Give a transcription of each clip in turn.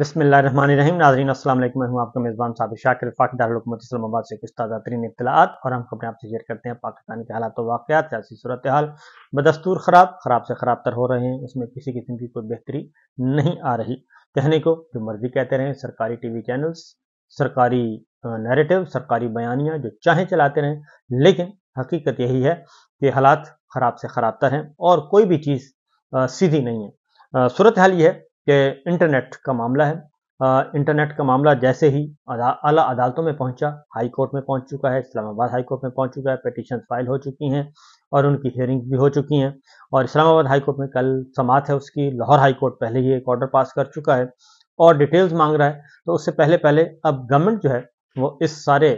بسم اللہ الرحمن الرحیم ناظرین السلام علیکم میں ہوں آپ کا شاکر صابر دار حکومت اسلام آباد سے کچھ تازہ ترین اطلاعات اور ہم خبریں آپ سے شیئر کرتے ہیں پاکستان کے حالات و واقعات سیاسی صورتحال بدستور خراب خراب سے خراب تر ہو رہے ہیں اس میں کسی قسم کی کوئی بہتری نہیں آ رہی کہنے کو جو مرضی کہتے رہے ہیں سرکاری ٹی وی چینلز سرکاری نیریٹو سرکاری بیانیاں جو چاہیں چلاتے رہیں لیکن حقیقت یہی ہے کہ حالات خراب سے خراب تر ہیں اور کوئی بھی چیز سیدھی نہیں ہے صورتحال یہ ہے کہ انٹرنیٹ کا معاملہ ہے انٹرنیٹ کا معاملہ جیسے ہی اعلیٰ عدالتوں میں پہنچا ہائی کورٹ میں پہنچ چکا ہے اسلام آباد ہائی کورٹ میں پہنچ چکا ہے پٹیشن فائل ہو چکی ہیں اور ان کی ہیئرنگ بھی ہو چکی ہیں اور اسلام آباد ہائی کورٹ میں کل سماعت ہے اس کی لاہور ہائی کورٹ پہلے ہی ایک آرڈر پاس کر چکا ہے اور ڈیٹیلز مانگ رہا ہے تو اس سے پہلے پہلے اب گورنمنٹ جو ہے وہ اس سارے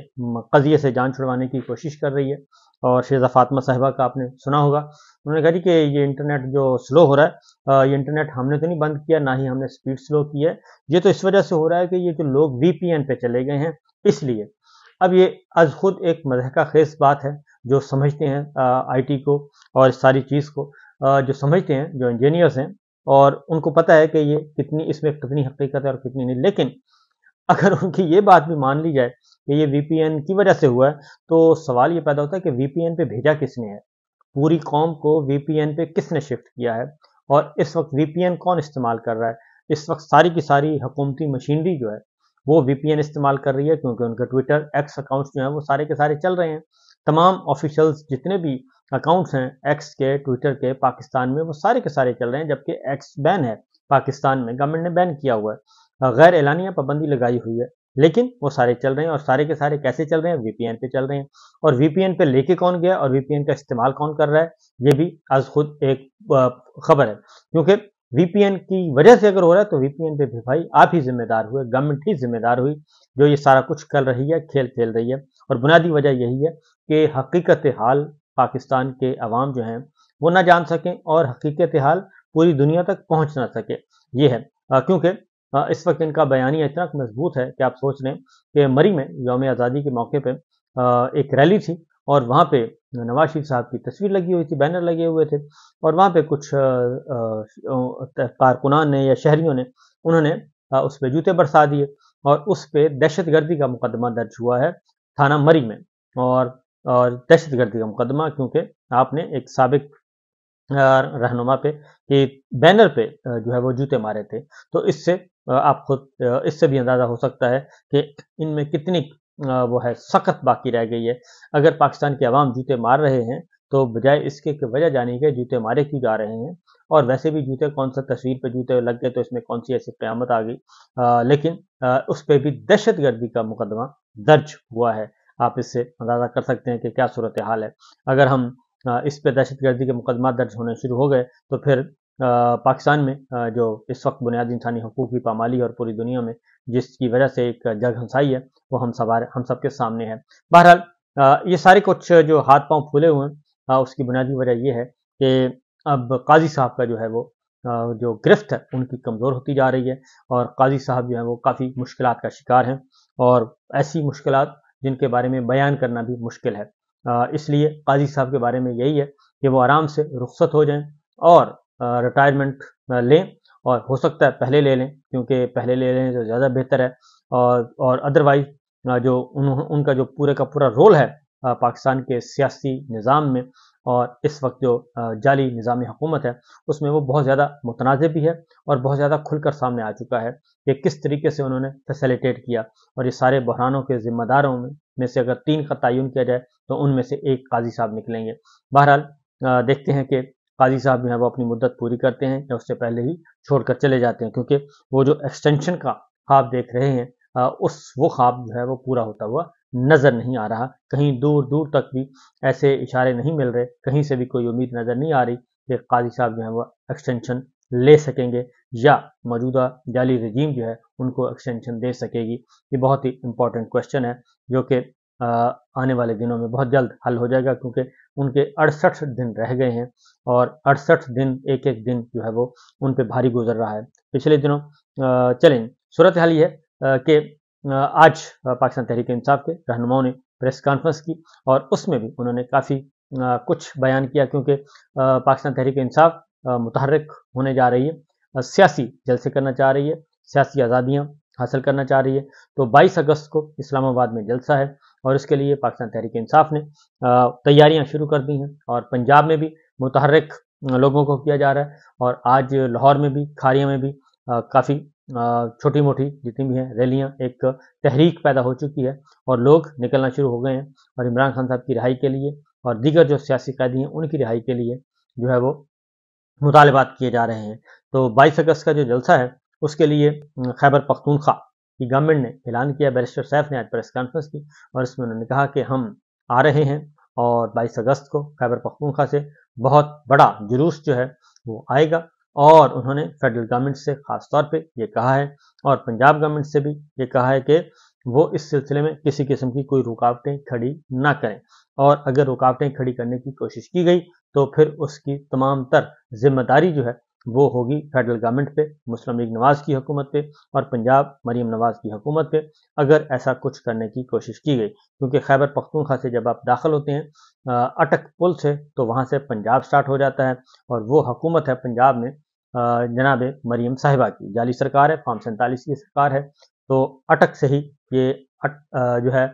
قضیے سے جان چھڑوانے کی کوشش کر رہی ہے اور شیزہ فاطمہ صاحبہ کا آپ نے سنا ہوگا انہوں نے کہا جی کہ یہ انٹرنیٹ جو سلو ہو رہا ہے یہ انٹرنیٹ ہم نے تو نہیں بند کیا نہ ہی ہم نے سپیڈ سلو کی ہے یہ تو اس وجہ سے ہو رہا ہے کہ یہ جو لوگ وی پی این پہ چلے گئے ہیں اس لیے اب یہ از خود ایک مذہقہ خیز بات ہے جو سمجھتے ہیں آئی ٹی کو اور ساری چیز کو جو سمجھتے ہیں جو انجینئرز ہیں اور ان کو پتا ہے کہ یہ کتنی اس میں کتنی حقیقت ہے اور کتنی نہیں لیکن اگر ان کی یہ بات بھی مان لی جائے کہ یہ وی پی این کی وجہ سے ہوا ہے تو سوال یہ پیدا ہوتا ہے کہ وی پی این پہ بھیجا کس نے ہے پوری قوم کو وی پی این پہ کس نے شفٹ کیا ہے اور اس وقت وی پی این کون استعمال کر رہا ہے اس وقت ساری کی ساری حکومتی مشینری جو ہے وہ وی پی این استعمال کر رہی ہے کیونکہ ان کا ٹویٹر ایکس اکاؤنٹس جو ہیں وہ سارے کے سارے چل رہے ہیں تمام آفیشلز جتنے بھی اکاؤنٹس ہیں ایکس کے ٹویٹر کے پاکستان میں وہ سارے کے سارے چل رہے ہیں جبکہ ایکس بین ہے پاکستان میں گورنمنٹ نے بین کیا ہوا ہے غیر اعلانیہ پابندی لگائی ہوئی ہے لیکن وہ سارے چل رہے ہیں اور سارے کے سارے کیسے چل رہے ہیں وی پی این پہ چل رہے ہیں اور وی پی این پہ لے کے کون گیا اور وی پی این کا استعمال کون کر رہا ہے یہ بھی از خود ایک خبر ہے کیونکہ وی پی این کی وجہ سے اگر ہو رہا ہے تو وی پی این پہ بھی بھائی آپ ہی ذمہ دار ہوئے گورنمنٹ ہی ذمہ دار ہوئی جو یہ سارا کچھ کر رہی ہے کھیل کھیل رہی ہے اور بنیادی وجہ یہی ہے کہ حقیقت حال پاکستان کے عوام جو ہیں وہ نہ جان سکیں اور حقیقت حال پوری دنیا تک پہنچ نہ سکے یہ ہے کیونکہ ہاں، اس وقت ان کا بیانیہ اتنا مضبوط ہے کہ آپ سوچ لیں کہ مری میں یوم آزادی کے موقع پہ ایک ریلی تھی اور وہاں پہ نواز شریف صاحب کی تصویر لگی ہوئی تھی بینر لگے ہوئے تھے اور وہاں پہ کچھ کارکنان نے یا شہریوں نے انہوں نے اس پہ جوتے برسا دیے اور اس پہ دہشت گردی کا مقدمہ درج ہوا ہے تھانہ مری میں اور دہشت گردی کا مقدمہ کیونکہ آپ نے ایک سابق رہنما پہ کہ بینر پہ جو ہے وہ جوتے مارے تھے تو اس سے آپ خود اس سے بھی اندازہ ہو سکتا ہے کہ ان میں کتنی وہ ہے سخت باقی رہ گئی ہے اگر پاکستان کے عوام جوتے مار رہے ہیں تو بجائے اس کے وجہ جانے کے جوتے مارے کیوں جا رہے ہیں اور ویسے بھی جوتے کون سا تصویر پہ جوتے لگ گئے تو اس میں کون سی ایسی قیامت آ گئی لیکن اس پہ بھی دہشت گردی کا مقدمہ درج ہوا ہے آپ اس سے اندازہ کر سکتے ہیں کہ کیا صورتحال ہے اگر ہم اس پہ دہشت گردی کے مقدمہ درج ہونے شروع ہو گئے تو پھر پاکستان میں جو اس وقت بنیادی انسانی حقوق کی پامالی اور پوری دنیا میں جس کی وجہ سے ایک جگ ہمسائی ہے وہ ہم سوارے ہم سب کے سامنے ہے بہرحال یہ سارے کچھ جو ہاتھ پاؤں پھولے ہوئے ہیں اس کی بنیادی وجہ یہ ہے کہ اب قاضی صاحب کا جو ہے وہ جو گرفت ہے ان کی کمزور ہوتی جا رہی ہے اور قاضی صاحب جو ہیں وہ کافی مشکلات کا شکار ہیں اور ایسی مشکلات جن کے بارے میں بیان کرنا بھی مشکل ہے اس لیے قاضی صاحب کے بارے میں یہی ہے کہ وہ آرام سے رخصت ہو جائیں اور ریٹائرمنٹ لیں اور ہو سکتا ہے پہلے لے لیں کیونکہ پہلے لے لیں تو زیادہ بہتر ہے اور اور ادروائز جو ان کا جو پورے کا پورا رول ہے پاکستان کے سیاسی نظام میں اور اس وقت جو جعلی نظام حکومت ہے اس میں وہ بہت زیادہ متنازع بھی ہے اور بہت زیادہ کھل کر سامنے آ چکا ہے کہ کس طریقے سے انہوں نے فیسیلیٹیٹ کیا اور یہ سارے بحرانوں کے ذمہ داروں میں سے اگر تین کا تعین کیا جائے تو ان میں سے ایک قاضی صاحب نکلیں گے بہرحال دیکھتے ہیں کہ قاضی صاحب جو ہے وہ اپنی مدت پوری کرتے ہیں یا اس سے پہلے ہی چھوڑ کر چلے جاتے ہیں کیونکہ وہ جو ایکسٹینشن کا خواب دیکھ رہے ہیں اس وہ خواب جو ہے وہ پورا ہوتا ہوا نظر نہیں آ رہا کہیں دور دور تک بھی ایسے اشارے نہیں مل رہے کہیں سے بھی کوئی امید نظر نہیں آ رہی کہ قاضی صاحب جو ہے وہ ایکسٹینشن لے سکیں گے یا موجودہ جعلی رجیم جو ہے ان کو ایکسٹینشن دے سکے گی یہ بہت ہی امپورٹنٹ کویشچن ہے جو کہ آنے والے دنوں میں بہت جلد حل ہو جائے گا کیونکہ ان کے اڑسٹھ دن رہ گئے ہیں اور اڑسٹھ دن ایک ایک دن جو ہے وہ ان پہ بھاری گزر رہا ہے پچھلے دنوں چلیں صورت حال یہ ہے کہ آج پاکستان تحریک انصاف کے رہنماؤں نے پریس کانفرنس کی اور اس میں بھی انہوں نے کافی کچھ بیان کیا کیونکہ پاکستان تحریک انصاف متحرک ہونے جا رہی ہے سیاسی جلسے کرنا چاہ رہی ہے سیاسی آزادیاں حاصل کرنا چاہ رہی ہے تو بائیس اگست کو اسلام آباد میں جلسہ ہے اور اس کے لیے پاکستان تحریک انصاف نے تیاریاں شروع کر دی ہیں اور پنجاب میں بھی متحرک لوگوں کو کیا جا رہا ہے اور آج لاہور میں بھی کھاریا میں بھی کافی چھوٹی موٹی جتنی بھی ہیں ریلیاں ایک تحریک پیدا ہو چکی ہے اور لوگ نکلنا شروع ہو گئے ہیں اور عمران خان صاحب کی رہائی کے لیے اور دیگر جو سیاسی قیدی ہیں ان کی رہائی کے لیے جو ہے وہ مطالبات کیے جا رہے ہیں تو بائیس اگست کا جو جلسہ ہے اس کے لیے خیبر پختونخوا گورنمنٹ نے اعلان کیا بیرسٹر سیف نے آج پریس کانفرنس کی اور اس میں انہوں نے کہا کہ ہم آ رہے ہیں اور بائیس اگست کو خیبر پختونخوا سے بہت بڑا جلوس جو ہے وہ آئے گا اور انہوں نے فیڈرل گورنمنٹ سے خاص طور پہ یہ کہا ہے اور پنجاب گورنمنٹ سے بھی یہ کہا ہے کہ وہ اس سلسلے میں کسی قسم کی کوئی رکاوٹیں کھڑی نہ کریں اور اگر رکاوٹیں کھڑی کرنے کی کوشش کی گئی تو پھر اس کی تمام تر ذمہ داری جو ہے وہ ہوگی فیڈرل گورنمنٹ پہ مسلم لیگ نواز کی حکومت پہ اور پنجاب مریم نواز کی حکومت پہ اگر ایسا کچھ کرنے کی کوشش کی گئی کیونکہ خیبر پختونخوا سے جب آپ داخل ہوتے ہیں اٹک پل سے تو وہاں سے پنجاب سٹارٹ ہو جاتا ہے اور وہ حکومت ہے پنجاب میں جناب مریم صاحبہ کی جعلی سرکار ہے فارم سینتالیس کی سرکار ہے تو اٹک سے ہی یہ جو ہے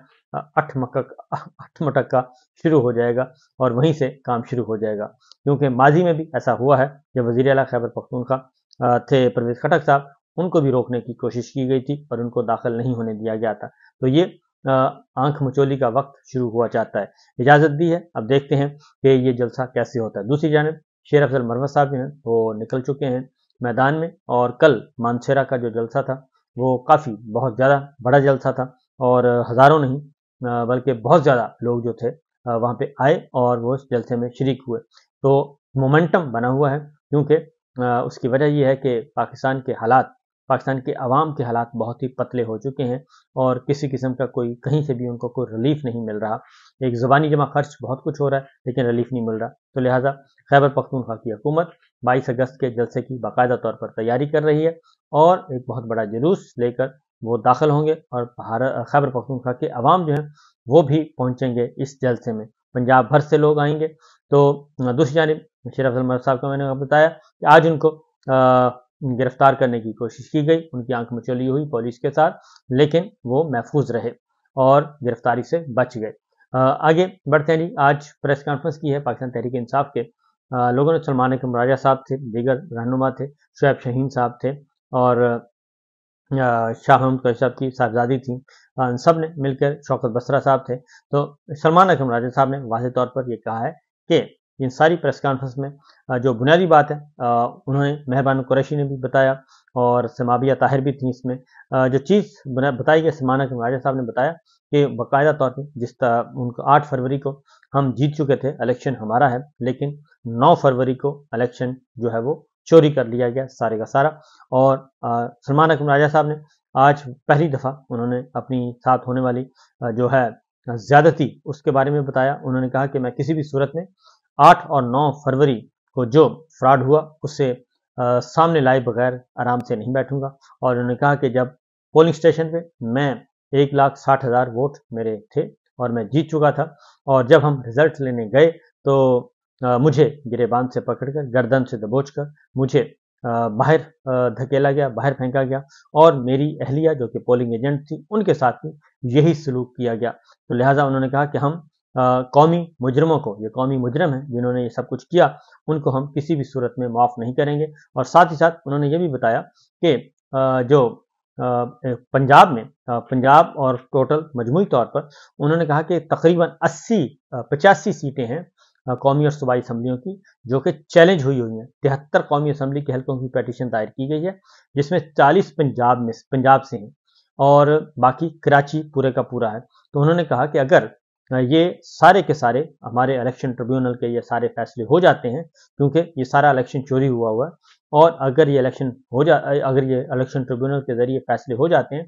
اٹھ مٹک کا شروع ہو جائے گا اور وہیں سے کام شروع ہو جائے گا کیونکہ ماضی میں بھی ایسا ہوا ہے جب وزیر اعلیٰ خیبر پختونخوا تھے پرویز خٹک صاحب ان کو بھی روکنے کی کوشش کی گئی تھی اور ان کو داخل نہیں ہونے دیا گیا تھا تو یہ آنکھ مچولی کا وقت شروع ہوا چاہتا ہے اجازت دی ہے اب دیکھتے ہیں کہ یہ جلسہ کیسے ہوتا ہے دوسری جانب شیر افضل مرمت صاحب جو ہیں وہ نکل چکے ہیں میدان میں اور کل مانچھیرا کا جو جلسہ تھا وہ کافی بہت زیادہ بڑا جلسہ تھا اور ہزاروں نہیں بلکہ بہت زیادہ لوگ جو تھے وہاں پہ آئے اور وہ اس جلسے میں شریک ہوئے تو مومنٹم بنا ہوا ہے کیونکہ اس کی وجہ یہ ہے کہ پاکستان کے حالات پاکستان کے عوام کے حالات بہت ہی پتلے ہو چکے ہیں اور کسی قسم کا کوئی کہیں سے بھی ان کو کوئی ریلیف نہیں مل رہا ایک زبانی جمع خرچ بہت کچھ ہو رہا ہے لیکن ریلیف نہیں مل رہا تو لہٰذا خیبر پختونخوا کی حکومت بائیس اگست کے جلسے کی باقاعدہ طور پر تیاری کر رہی ہے اور ایک بہت بڑا جلوس لے کر وہ داخل ہوں گے اور خیبر پختونخوا کے عوام جو ہیں وہ بھی پہنچیں گے اس جلسے میں پنجاب بھر سے لوگ آئیں گے تو دوسری جانب شیر افضل مرد صاحب کو میں نے بتایا کہ آج ان کو گرفتار کرنے کی کوشش کی گئی ان کی آنکھ مچولی ہوئی پولیس کے ساتھ لیکن وہ محفوظ رہے اور گرفتاری سے بچ گئے آگے بڑھتے ہیں جی آج پریس کانفرنس کی ہے پاکستان تحریک انصاف کے لوگوں نے سلمان اکم راجہ صاحب تھے دیگر رہنما تھے شعیب شہین صاحب تھے اور شاہ محمود قریش کی صاحبزادی تھیں ان سب نے مل کر شوکت بسرہ صاحب تھے تو سلمان اکرم راجل صاحب نے واضح طور پر یہ کہا ہے کہ ان ساری پریس کانفرنس میں جو بنیادی بات ہے انہوں نے مہربان قریشی نے بھی بتایا اور سمابیہ طاہر بھی تھیں اس میں جو چیز بتائی گئی سلمان راجل صاحب نے بتایا کہ باقاعدہ طور پر جس طرح ان کو آٹھ فروری کو ہم جیت چکے تھے الیکشن ہمارا ہے لیکن نو فروری کو الیکشن جو ہے وہ چوری کر لیا گیا سارے کا سارا اور سلمان اکم راجہ صاحب نے آج پہلی دفعہ انہوں نے اپنی ساتھ ہونے والی جو ہے زیادتی اس کے بارے میں بتایا انہوں نے کہا کہ میں کسی بھی صورت میں آٹھ اور نو فروری کو جو فراڈ ہوا اس سے سامنے لائے بغیر آرام سے نہیں بیٹھوں گا اور انہوں نے کہا کہ جب پولنگ اسٹیشن پہ میں ایک لاکھ ساٹھ ہزار ووٹ میرے تھے اور میں جیت چکا تھا اور جب ہم رزلٹ لینے گئے تو مجھے گرے باندھ سے پکڑ کر گردن سے دبوچ کر مجھے باہر دھکیلا گیا باہر پھینکا گیا اور میری اہلیہ جو کہ پولنگ ایجنٹ تھی ان کے ساتھ بھی یہی سلوک کیا گیا تو لہٰذا انہوں نے کہا کہ ہم قومی مجرموں کو یہ قومی مجرم ہیں جنہوں نے یہ سب کچھ کیا ان کو ہم کسی بھی صورت میں معاف نہیں کریں گے اور ساتھ ہی ساتھ انہوں نے یہ بھی بتایا کہ جو پنجاب میں پنجاب اور ٹوٹل مجموعی طور پر انہوں نے کہا کہ تقریباً اسی پچاسی سیٹیں ہیں قومی اور صوبائی اسمبلیوں کی جو کہ چیلنج ہوئی ہوئی ہیں تہتر قومی اسمبلی کے حلقوں کی پیٹیشن دائر کی گئی ہے جس میں چالیس پنجاب میں پنجاب سے ہیں اور باقی کراچی پورے کا پورا ہے تو انہوں نے کہا کہ اگر یہ سارے کے سارے ہمارے الیکشن ٹریبیونل کے یہ سارے فیصلے ہو جاتے ہیں کیونکہ یہ سارا الیکشن چوری ہوا ہوا ہے اور اگر یہ الیکشن ہو جا اگر یہ الیکشن ٹریبیونل کے ذریعے فیصلے ہو جاتے ہیں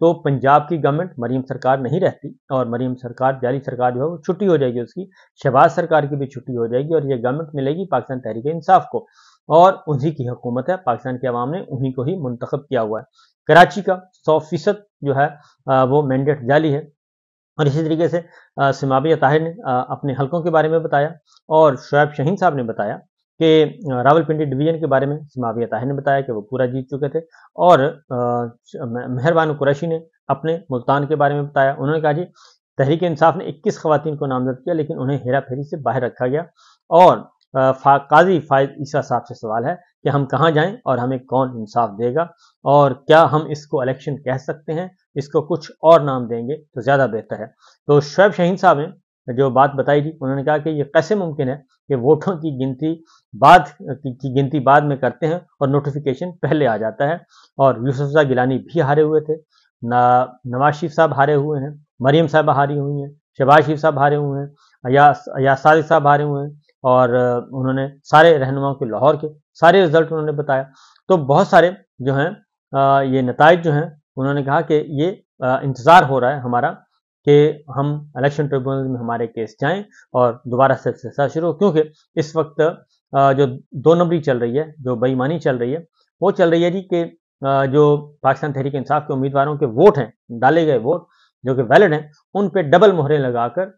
تو پنجاب کی گورنمنٹ مریم سرکار نہیں رہتی اور مریم سرکار جعلی سرکار جو ہے وہ چھٹی ہو جائے گی اس کی شہباز سرکار کی بھی چھٹی ہو جائے گی اور یہ گورنمنٹ ملے گی پاکستان تحریک انصاف کو اور انہی کی حکومت ہے پاکستان کے عوام نے انہی کو ہی منتخب کیا ہوا ہے کراچی کا سو فیصد جو ہے وہ مینڈیٹ جعلی ہے اور اسی طریقے سے سمابیہ طاہر نے اپنے حلقوں کے بارے میں بتایا اور شعیب شہین صاحب نے بتایا کہ راول پنڈی ڈویژن کے بارے میں سماویہ نے بتایا کہ وہ پورا جیت چکے تھے اور مہربان قریشی نے اپنے ملتان کے بارے میں بتایا انہوں نے کہا جی تحریک انصاف نے اکیس خواتین کو نامزد کیا لیکن انہیں ہیرا پھیری سے باہر رکھا گیا اور قاضی فائد عیسیٰ صاحب سے سوال ہے کہ ہم کہاں جائیں اور ہمیں کون انصاف دے گا اور کیا ہم اس کو الیکشن کہہ سکتے ہیں اس کو کچھ اور نام دیں گے تو زیادہ بہتر ہے تو شعیب شاہین صاحب نے جو بات بتائی تھی انہوں نے کہا کہ یہ کیسے ممکن ہے کہ ووٹوں کی گنتی بعد کی گنتی بعد میں کرتے ہیں اور نوٹیفیکیشن پہلے آ جاتا ہے اور یوسف شاہ گیلانی بھی ہارے ہوئے تھے نواز شیف صاحب ہارے ہوئے ہیں مریم صاحب ہاری ہوئی ہیں شہباز شیف صاحب ہارے ہوئے ہیں یا ساز صاحب ہارے ہوئے ہیں اور انہوں نے سارے رہنماؤں کے لاہور کے سارے رزلٹ انہوں نے بتایا تو بہت سارے جو ہیں یہ نتائج جو ہیں انہوں نے کہا کہ یہ انتظار ہو رہا ہے ہمارا کہ ہم الیکشن ٹریبونل میں ہمارے کیس جائیں اور دوبارہ سلسلہ شروع ہو کیونکہ اس وقت جو دو نمبری چل رہی ہے جو بئیمانی چل رہی ہے وہ چل رہی ہے جی کہ جو پاکستان تحریک انصاف کے امیدواروں کے ووٹ ہیں ڈالے گئے ووٹ جو کہ ویلڈ ہیں ان پہ ڈبل مہریں لگا کر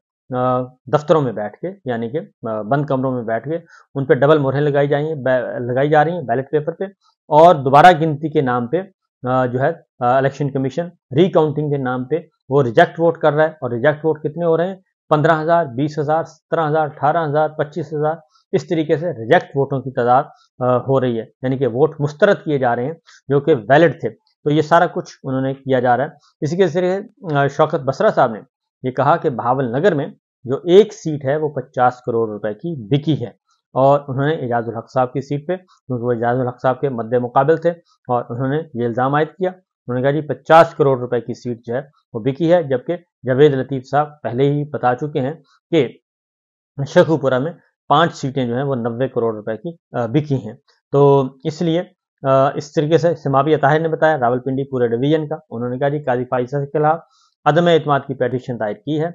دفتروں میں بیٹھ کے یعنی کہ بند کمروں میں بیٹھ کے ان پہ ڈبل مہریں لگائی جائیں لگائی جا رہی ہیں بیلٹ پیپر پہ اور دوبارہ گنتی کے نام پہ جو ہے الیکشن کمیشن ری کاؤنٹنگ کے نام پہ وہ ریجیکٹ ووٹ کر رہا ہے اور ریجیکٹ ووٹ کتنے ہو رہے ہیں پندرہ ہزار بیس ہزار سترہ ہزار اٹھارہ ہزار پچیس ہزار اس طریقے سے ریجیکٹ ووٹوں کی تعداد ہو رہی ہے یعنی کہ ووٹ مسترد کیے جا رہے ہیں جو کہ ویلڈ تھے تو یہ سارا کچھ انہوں نے کیا جا رہا ہے اسی کے ذریعے شوکت بسرا صاحب نے یہ کہا کہ بھاول نگر میں جو ایک سیٹ ہے وہ پچاس کروڑ روپے کی بکی ہے اور انہوں نے اعجاز الحق صاحب کی سیٹ پہ کیونکہ وہ اعجاز الحق صاحب کے مد مقابل تھے اور انہوں نے یہ الزام عائد کیا انہوں نے کہا جی پچاس کروڑ روپے کی سیٹ جو ہے وہ بکی ہے جبکہ جاوید لطیف صاحب پہلے ہی بتا چکے ہیں کہ شیخو پورا میں پانچ سیٹیں جو ہیں وہ نوے کروڑ روپے کی بکی ہیں تو اس لیے اس طریقے سے سمابی اطاہر نے بتایا راول پنڈی پورے ڈویژن کا انہوں نے کہا جی قاضی فائزہ کے خلاف عدم اعتماد کی پیٹیشن دائر کی ہے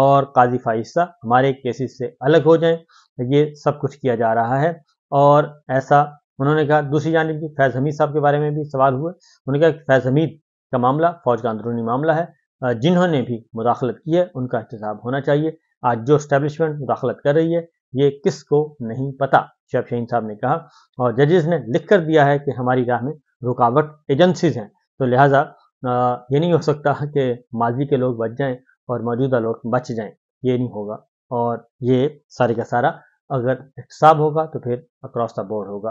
اور قاضی فائزہ ہمارے کیسز سے الگ ہو جائیں یہ سب کچھ کیا جا رہا ہے اور ایسا انہوں نے کہا دوسری جانب کی فیض حمید صاحب کے بارے میں بھی سوال ہوئے انہوں نے کہا کہ فیض حمید کا معاملہ فوج کا اندرونی معاملہ ہے جنہوں نے بھی مداخلت کی ہے ان کا احتساب ہونا چاہیے آج جو اسٹیبلشمنٹ مداخلت کر رہی ہے یہ کس کو نہیں پتا شیب شہین صاحب نے کہا اور ججز نے لکھ کر دیا ہے کہ ہماری راہ میں رکاوٹ ایجنسیز ہیں تو لہٰذا یہ نہیں ہو سکتا کہ ماضی کے لوگ بچ جائیں اور موجودہ لوگ بچ جائیں یہ نہیں ہوگا اور یہ سارے کا سارا اگر احتساب ہوگا تو پھر اکراس دا بورڈ ہوگا